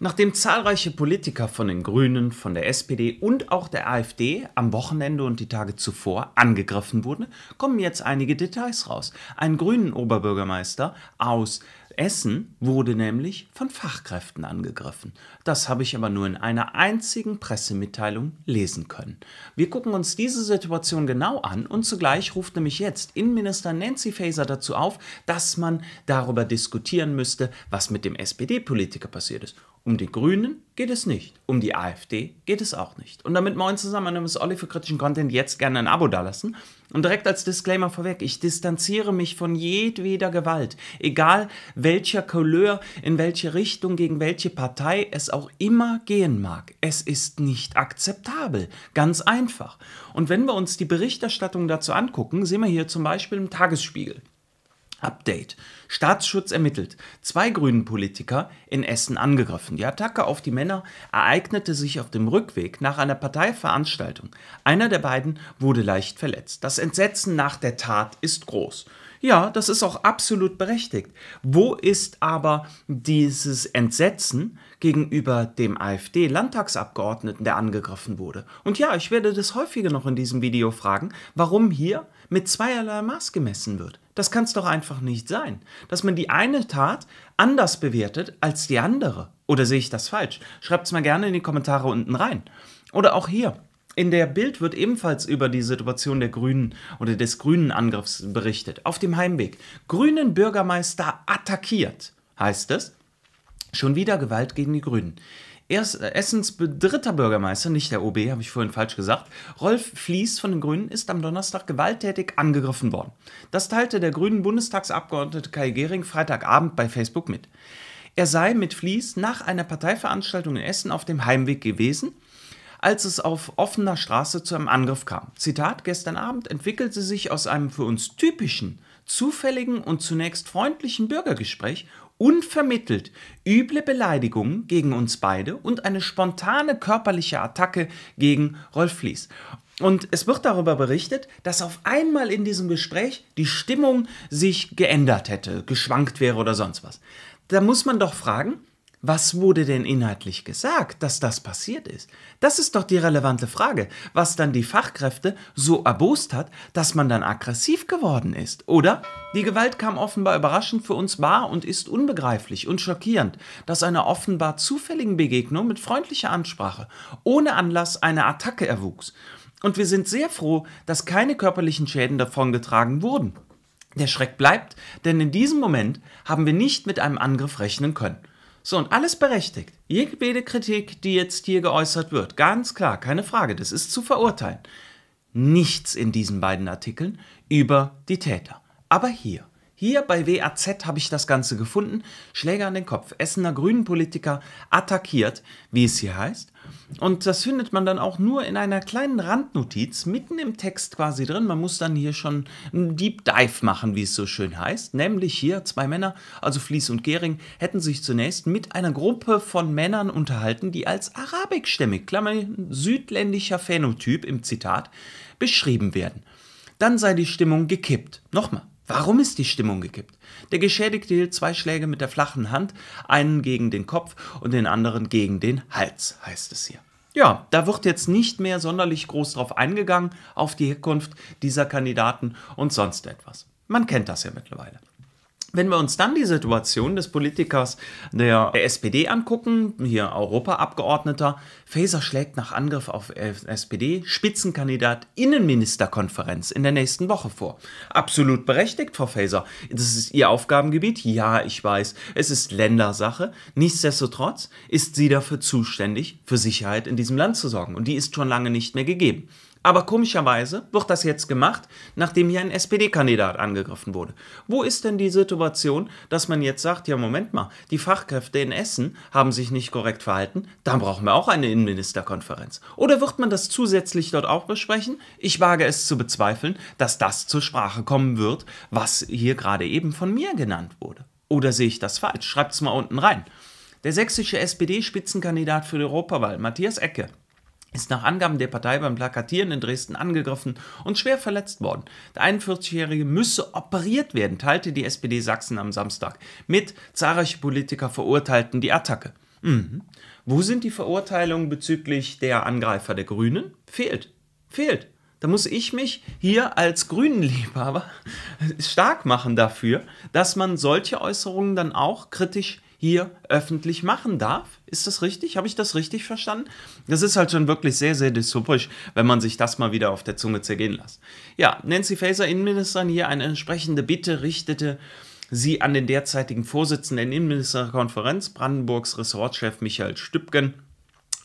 Nachdem zahlreiche Politiker von den Grünen, von der SPD und auch der AfD am Wochenende und die Tage zuvor angegriffen wurden, kommen jetzt einige Details raus. Ein grünen Oberbürgermeister aus Essen wurde nämlich von Fachkräften angegriffen. Das habe ich aber nur in einer einzigen Pressemitteilung lesen können. Wir gucken uns diese Situation genau an und zugleich ruft nämlich jetzt Innenminister Nancy Faeser dazu auf, dass man darüber diskutieren müsste, was mit dem SPD-Politiker passiert ist. Um die Grünen geht es nicht. Um die AfD geht es auch nicht. Und damit moin zusammen, mein Name ist Olli für kritischen Content. Jetzt gerne ein Abo dalassen. Und direkt als Disclaimer vorweg, ich distanziere mich von jedweder Gewalt. Egal welcher Couleur, in welche Richtung, gegen welche Partei es auch immer gehen mag. Es ist nicht akzeptabel. Ganz einfach. Und wenn wir uns die Berichterstattung dazu angucken, sehen wir hier zum Beispiel im Tagesspiegel. Update. Staatsschutz ermittelt. Zwei grünen Politiker in Essen angegriffen. Die Attacke auf die Männer ereignete sich auf dem Rückweg nach einer Parteiveranstaltung. Einer der beiden wurde leicht verletzt. Das Entsetzen nach der Tat ist groß. Ja, das ist auch absolut berechtigt. Wo ist aber dieses Entsetzen gegenüber dem AfD-Landtagsabgeordneten, der angegriffen wurde? Und ja, ich werde das häufiger noch in diesem Video fragen, warum hier mit zweierlei Maß gemessen wird. Das kann es doch einfach nicht sein, dass man die eine Tat anders bewertet als die andere. Oder sehe ich das falsch? Schreibt es mal gerne in die Kommentare unten rein. Oder auch hier. In der Bild wird ebenfalls über die Situation der Grünen oder des Grünen Angriffs berichtet. Auf dem Heimweg. Grünen Bürgermeister attackiert, heißt es. Schon wieder Gewalt gegen die Grünen. Erst, äh, Essens dritter Bürgermeister, nicht der OB, habe ich vorhin falsch gesagt, Rolf Flies von den Grünen ist am Donnerstag gewalttätig angegriffen worden. Das teilte der grünen Bundestagsabgeordnete Kai Gehring Freitagabend bei Facebook mit. Er sei mit Flies nach einer Parteiveranstaltung in Essen auf dem Heimweg gewesen als es auf offener Straße zu einem Angriff kam. Zitat, gestern Abend entwickelte sich aus einem für uns typischen, zufälligen und zunächst freundlichen Bürgergespräch unvermittelt üble Beleidigungen gegen uns beide und eine spontane körperliche Attacke gegen Rolf Flies. Und es wird darüber berichtet, dass auf einmal in diesem Gespräch die Stimmung sich geändert hätte, geschwankt wäre oder sonst was. Da muss man doch fragen, was wurde denn inhaltlich gesagt, dass das passiert ist? Das ist doch die relevante Frage, was dann die Fachkräfte so erbost hat, dass man dann aggressiv geworden ist, oder? Die Gewalt kam offenbar überraschend für uns wahr und ist unbegreiflich und schockierend, dass einer offenbar zufälligen Begegnung mit freundlicher Ansprache ohne Anlass eine Attacke erwuchs. Und wir sind sehr froh, dass keine körperlichen Schäden davongetragen wurden. Der Schreck bleibt, denn in diesem Moment haben wir nicht mit einem Angriff rechnen können. So, und alles berechtigt. Jede Kritik, die jetzt hier geäußert wird, ganz klar, keine Frage, das ist zu verurteilen. Nichts in diesen beiden Artikeln über die Täter. Aber hier. Hier bei WAZ habe ich das Ganze gefunden. Schläger an den Kopf. Essener Grünen-Politiker attackiert, wie es hier heißt. Und das findet man dann auch nur in einer kleinen Randnotiz, mitten im Text quasi drin. Man muss dann hier schon einen Deep Dive machen, wie es so schön heißt. Nämlich hier zwei Männer, also Fließ und Gering, hätten sich zunächst mit einer Gruppe von Männern unterhalten, die als arabischstämmig, Klammer, südländischer Phänotyp im Zitat, beschrieben werden. Dann sei die Stimmung gekippt. Nochmal. Warum ist die Stimmung gekippt? Der Geschädigte hielt zwei Schläge mit der flachen Hand, einen gegen den Kopf und den anderen gegen den Hals, heißt es hier. Ja, da wird jetzt nicht mehr sonderlich groß drauf eingegangen, auf die Herkunft dieser Kandidaten und sonst etwas. Man kennt das ja mittlerweile. Wenn wir uns dann die Situation des Politikers der SPD angucken, hier Europaabgeordneter, Faeser schlägt nach Angriff auf SPD Spitzenkandidat Innenministerkonferenz in der nächsten Woche vor. Absolut berechtigt, Frau Faeser. Das ist Ihr Aufgabengebiet. Ja, ich weiß, es ist Ländersache. Nichtsdestotrotz ist sie dafür zuständig, für Sicherheit in diesem Land zu sorgen. Und die ist schon lange nicht mehr gegeben. Aber komischerweise wird das jetzt gemacht, nachdem hier ein SPD-Kandidat angegriffen wurde. Wo ist denn die Situation, dass man jetzt sagt, ja Moment mal, die Fachkräfte in Essen haben sich nicht korrekt verhalten, dann brauchen wir auch eine Innenministerkonferenz. Oder wird man das zusätzlich dort auch besprechen? Ich wage es zu bezweifeln, dass das zur Sprache kommen wird, was hier gerade eben von mir genannt wurde. Oder sehe ich das falsch? Schreibt es mal unten rein. Der sächsische SPD-Spitzenkandidat für die Europawahl, Matthias Ecke, ist nach Angaben der Partei beim Plakatieren in Dresden angegriffen und schwer verletzt worden. Der 41-Jährige müsse operiert werden, teilte die SPD Sachsen am Samstag mit. Zahlreiche Politiker verurteilten die Attacke. Mhm. Wo sind die Verurteilungen bezüglich der Angreifer der Grünen? Fehlt. Fehlt. Da muss ich mich hier als Grünenliebhaber stark machen dafür, dass man solche Äußerungen dann auch kritisch hier öffentlich machen darf. Ist das richtig? Habe ich das richtig verstanden? Das ist halt schon wirklich sehr, sehr dystopisch, wenn man sich das mal wieder auf der Zunge zergehen lässt. Ja, Nancy Faeser, Innenministerin, hier eine entsprechende Bitte richtete sie an den derzeitigen Vorsitzenden der Innenministerkonferenz, Brandenburgs Ressortchef Michael Stübgen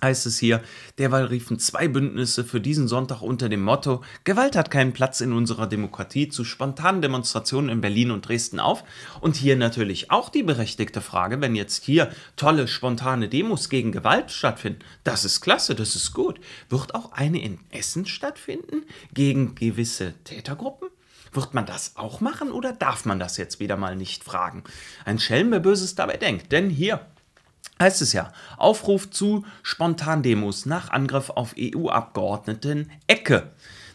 heißt es hier, derweil riefen zwei Bündnisse für diesen Sonntag unter dem Motto Gewalt hat keinen Platz in unserer Demokratie zu spontanen Demonstrationen in Berlin und Dresden auf. Und hier natürlich auch die berechtigte Frage, wenn jetzt hier tolle spontane Demos gegen Gewalt stattfinden, das ist klasse, das ist gut. Wird auch eine in Essen stattfinden gegen gewisse Tätergruppen? Wird man das auch machen oder darf man das jetzt wieder mal nicht fragen? Ein Schelm, wer Böses dabei denkt, denn hier heißt es ja, Aufruf zu Spontandemos nach Angriff auf EU-Abgeordneten Ecke.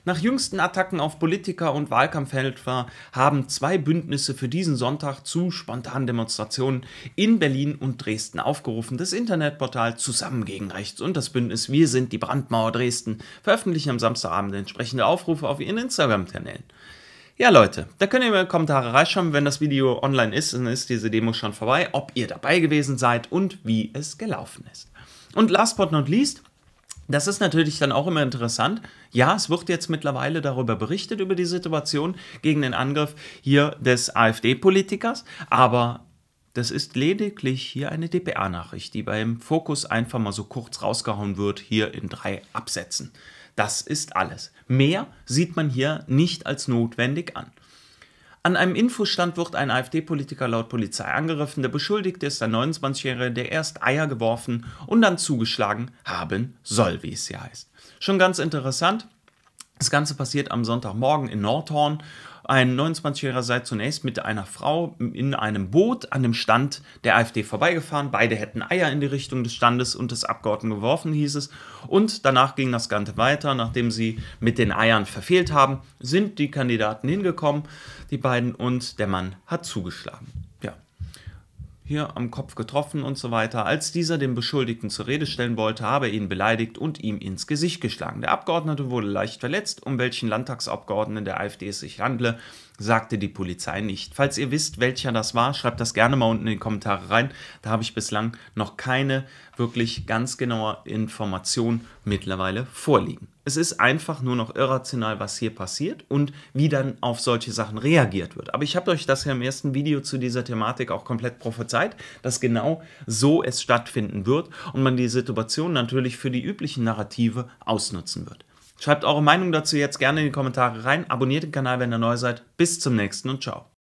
Nach jüngsten Attacken auf Politiker und Wahlkampfhelfer haben zwei Bündnisse für diesen Sonntag zu spontanen Demonstrationen in Berlin und Dresden aufgerufen. Das Internetportal Zusammen gegen Rechts und das Bündnis Wir sind die Brandmauer Dresden veröffentlichen am Samstagabend entsprechende Aufrufe auf ihren Instagram-Kanälen. Ja, Leute, da könnt ihr mir Kommentare reinschreiben, wenn das Video online ist, dann ist diese Demo schon vorbei, ob ihr dabei gewesen seid und wie es gelaufen ist. Und last but not least, das ist natürlich dann auch immer interessant. Ja, es wird jetzt mittlerweile darüber berichtet, über die Situation gegen den Angriff hier des AfD-Politikers, aber das ist lediglich hier eine DPA-Nachricht, die beim Fokus einfach mal so kurz rausgehauen wird, hier in drei Absätzen. Das ist alles. Mehr sieht man hier nicht als notwendig an. An einem Infostand wird ein AfD-Politiker laut Polizei angegriffen. Der Beschuldigte ist ein 29-Jähriger, der erst Eier geworfen und dann zugeschlagen haben soll, wie es hier heißt. Schon ganz interessant. Das Ganze passiert am Sonntagmorgen in Nordhorn. Ein 29-Jähriger sei zunächst mit einer Frau in einem Boot an dem Stand der AfD vorbeigefahren. Beide hätten Eier in die Richtung des Standes und des Abgeordneten geworfen, hieß es. Und danach ging das Ganze weiter. Nachdem sie mit den Eiern verfehlt haben, sind die Kandidaten hingekommen, die beiden, und der Mann hat zugeschlagen hier am Kopf getroffen und so weiter. Als dieser den Beschuldigten zur Rede stellen wollte, habe er ihn beleidigt und ihm ins Gesicht geschlagen. Der Abgeordnete wurde leicht verletzt, um welchen Landtagsabgeordneten der AfD es sich handle, sagte die Polizei nicht. Falls ihr wisst, welcher das war, schreibt das gerne mal unten in die Kommentare rein. Da habe ich bislang noch keine wirklich ganz genaue Information mittlerweile vorliegen. Es ist einfach nur noch irrational, was hier passiert und wie dann auf solche Sachen reagiert wird. Aber ich habe euch das ja im ersten Video zu dieser Thematik auch komplett prophezeit, dass genau so es stattfinden wird und man die Situation natürlich für die üblichen Narrative ausnutzen wird. Schreibt eure Meinung dazu jetzt gerne in die Kommentare rein. Abonniert den Kanal, wenn ihr neu seid. Bis zum nächsten und ciao.